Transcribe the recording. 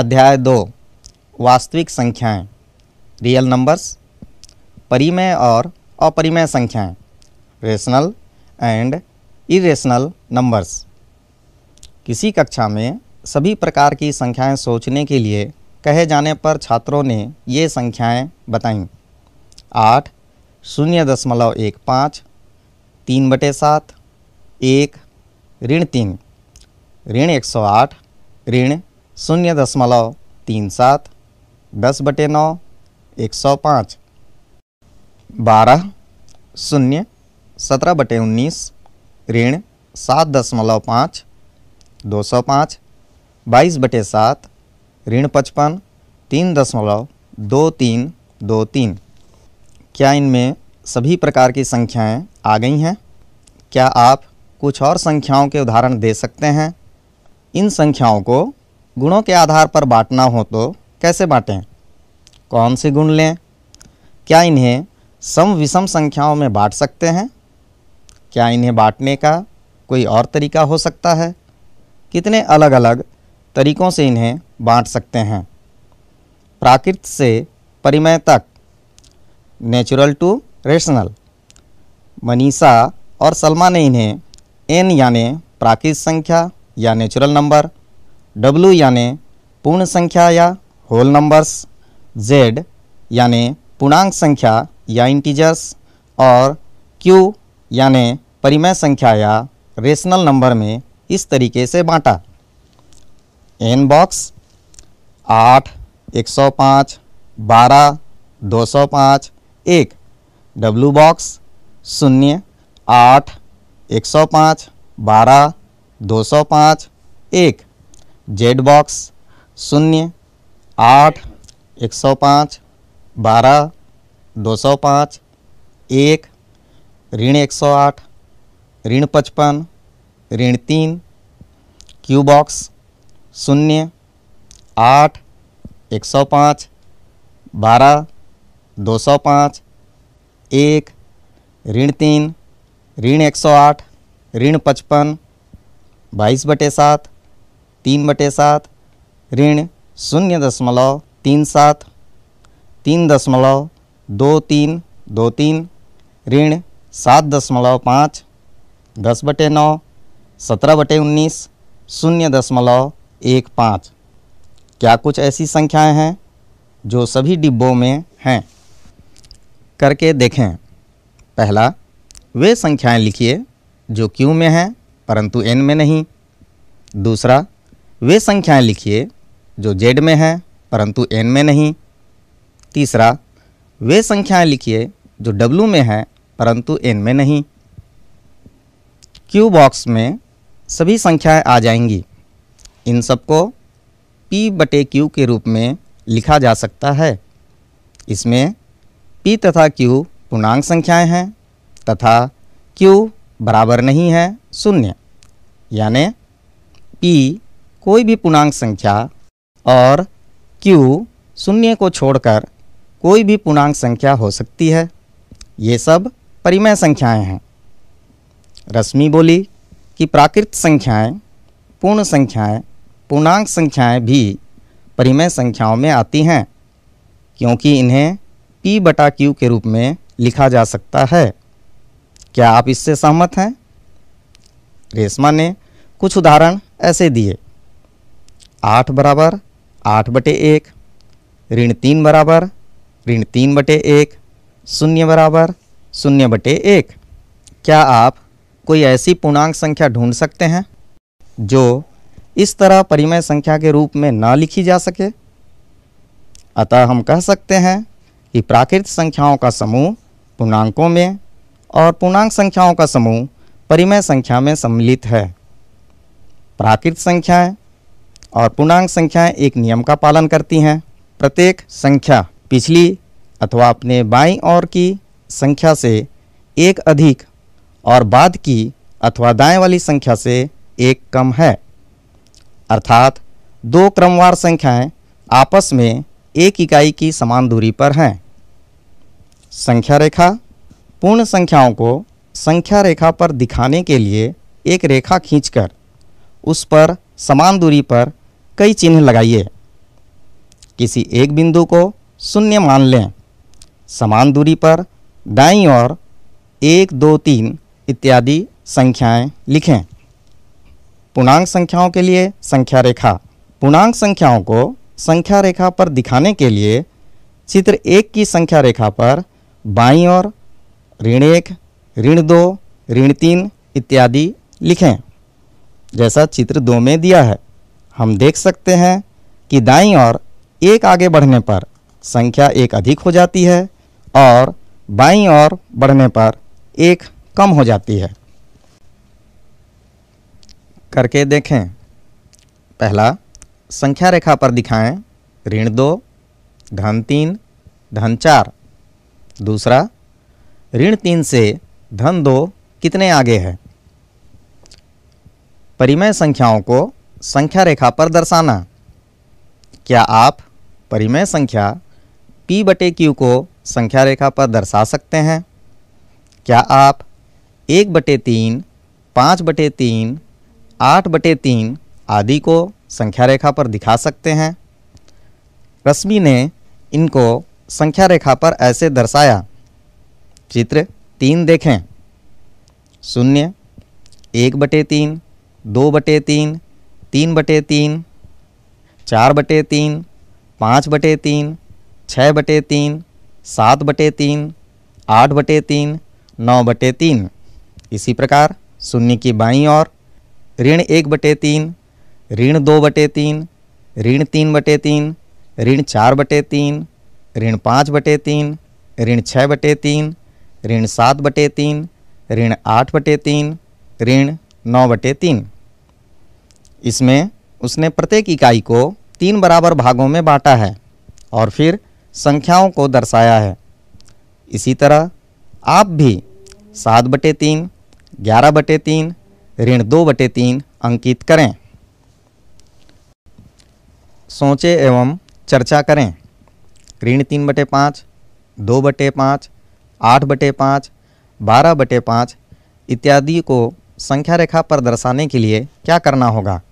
अध्याय दो वास्तविक संख्याएं रियल नंबर्स परिमेय और अपरिमेय संख्याएं रेशनल एंड इरेशनल नंबर्स किसी कक्षा में सभी प्रकार की संख्याएं सोचने के लिए कहे जाने पर छात्रों ने ये संख्याएं बताईं आठ शून्य दशमलव एक पाँच तीन बटे सात एक ऋण तीन ऋण एक सौ आठ ऋण शून्य दशमलव तीन सात दस बटे नौ एक सौ पाँच बारह शून्य सत्रह बटे उन्नीस ऋण सात दशमलव पाँच दो सौ पाँच बाईस बटे सात ऋण पचपन तीन दशमलव दो तीन दो तीन क्या इनमें सभी प्रकार की संख्याएं आ गई हैं क्या आप कुछ और संख्याओं के उदाहरण दे सकते हैं इन संख्याओं को गुणों के आधार पर बांटना हो तो कैसे बांटें कौन से गुण लें क्या इन्हें सम विषम संख्याओं में बांट सकते हैं क्या इन्हें बांटने का कोई और तरीका हो सकता है कितने अलग अलग तरीक़ों से इन्हें बांट सकते हैं प्राकृत से परिमय तक नेचुरल टू रेशनल मनीषा और सलमा ने इन्हें एन यानि प्राकृत संख्या या नेचुरल नंबर W यानि पूर्ण संख्या या होल नंबर्स जेड यानि पूर्णांक संख्या या इंटीजर्स और क्यू यानि परिमेय संख्या या रेशनल नंबर में इस तरीके से बांटा एन बॉक्स आठ एक सौ पाँच बारह दो सौ पाँच एक डब्लू बॉक्स शून्य आठ एक सौ पाँच बारह दो सौ पाँच एक जेड बॉक्स शून्य आठ एक सौ पाँच बारह दो सौ पाँच एक ऋण एक सौ आठ ऋण पचपन ऋण तीन क्यू बॉक्स शून्य आठ एक सौ पाँच बारह दो सौ पाँच एक ऋण तीन ऋण एक सौ आठ ऋण पचपन बाईस बटे सात तीन बटे सात ऋण शून्य दशमलव तीन सात तीन दशमलव दो तीन दो तीन ऋण सात दशमलव पाँच दस बटे नौ सत्रह बटे उन्नीस शून्य दशमलव एक पाँच क्या कुछ ऐसी संख्याएं हैं जो सभी डिब्बों में हैं करके देखें पहला वे संख्याएं लिखिए जो क्यू में हैं परंतु एन में नहीं दूसरा वे संख्याएं लिखिए जो जेड में हैं परंतु एन में नहीं तीसरा वे संख्याएं लिखिए जो डब्लू में हैं परंतु एन में नहीं क्यू बॉक्स में सभी संख्याएं आ जाएंगी इन सबको पी बटे क्यू के रूप में लिखा जा सकता है इसमें पी तथा क्यू पूर्णांक संख्याएं हैं तथा क्यू बराबर नहीं है शून्य यानि पी कोई भी पूर्णांक संख्या और Q शून्य को छोड़कर कोई भी पूर्णांक संख्या हो सकती है ये सब परिमय संख्याएं हैं रश्मि बोली कि प्राकृत संख्याएं पूर्ण संख्याएं पूर्णांक संख्याएं भी परिमय संख्याओं में आती हैं क्योंकि इन्हें P बटा Q के रूप में लिखा जा सकता है क्या आप इससे सहमत हैं रेशमा ने कुछ उदाहरण ऐसे दिए आठ बराबर आठ बटे एक ऋण तीन बराबर ऋण तीन बटे एक शून्य बराबर शून्य बटे एक क्या आप कोई ऐसी पूर्णांक संख्या ढूंढ सकते हैं जो इस तरह परिमेय संख्या के रूप में ना लिखी जा सके अतः हम कह सकते हैं कि प्राकृत संख्याओं का समूह पूर्णांकों में और पूर्णांक संख्याओं का समूह परिमेय संख्या में सम्मिलित है प्राकृत संख्याएं और पूर्णांक संख्याएं एक नियम का पालन करती हैं प्रत्येक संख्या पिछली अथवा अपने बाईं ओर की संख्या से एक अधिक और बाद की अथवा दाएं वाली संख्या से एक कम है अर्थात दो क्रमवार संख्याएं आपस में एक इकाई की समान दूरी पर हैं संख्या रेखा पूर्ण संख्याओं को संख्या रेखा पर दिखाने के लिए एक रेखा खींचकर उस पर समान दूरी पर कई चिन्ह लगाइए किसी एक बिंदु को शून्य मान लें समान दूरी पर दाई ओर एक दो तीन इत्यादि संख्याएं लिखें पूर्णांक संख्याओं के लिए संख्या रेखा पूर्णांक संख्याओं को संख्या रेखा पर दिखाने के लिए चित्र एक की संख्या रेखा पर बाई ओर ऋण एक ऋण दो ऋण तीन इत्यादि लिखें जैसा चित्र दो में दिया है हम देख सकते हैं कि दाईं ओर एक आगे बढ़ने पर संख्या एक अधिक हो जाती है और बाईं ओर बढ़ने पर एक कम हो जाती है करके देखें पहला संख्या रेखा पर दिखाएं ऋण दो धन तीन धन चार दूसरा ऋण तीन से धन दो कितने आगे है परिमेय संख्याओं को संख्या रेखा पर दर्शाना क्या आप परिमेय संख्या पी बटे क्यू को संख्या रेखा पर दर्शा सकते हैं क्या आप एक बटे तीन पाँच बटे तीन आठ बटे तीन आदि को संख्या रेखा पर दिखा सकते हैं रश्मि ने इनको संख्या रेखा पर ऐसे दर्शाया चित्र तीन देखें शून्य एक बटे तीन दो बटे तीन तीन बटे तीन चार बटे तीन पाँच बटे तीन छः बटे तीन सात बटे तीन आठ बटे तीन नौ बटे तीन इसी प्रकार शून्य की बाई और ऋण एक बटे तीन ऋण दो बटे तीन ऋण तीन बटे तीन ऋण चार बटे तीन ऋण पाँच बटे तीन ऋण छः बटे तीन ऋण सात बटे तीन ऋण आठ बटे तीन ऋण नौ बटे तीन इसमें उसने प्रत्येक इकाई को तीन बराबर भागों में बांटा है और फिर संख्याओं को दर्शाया है इसी तरह आप भी सात बटे तीन ग्यारह बटे तीन ऋण दो बटे तीन अंकित करें सोचें एवं चर्चा करें ऋण तीन बटे पाँच दो बटे पाँच आठ बटे पाँच बारह बटे पाँच इत्यादि को संख्या रेखा पर दर्शाने के लिए क्या करना होगा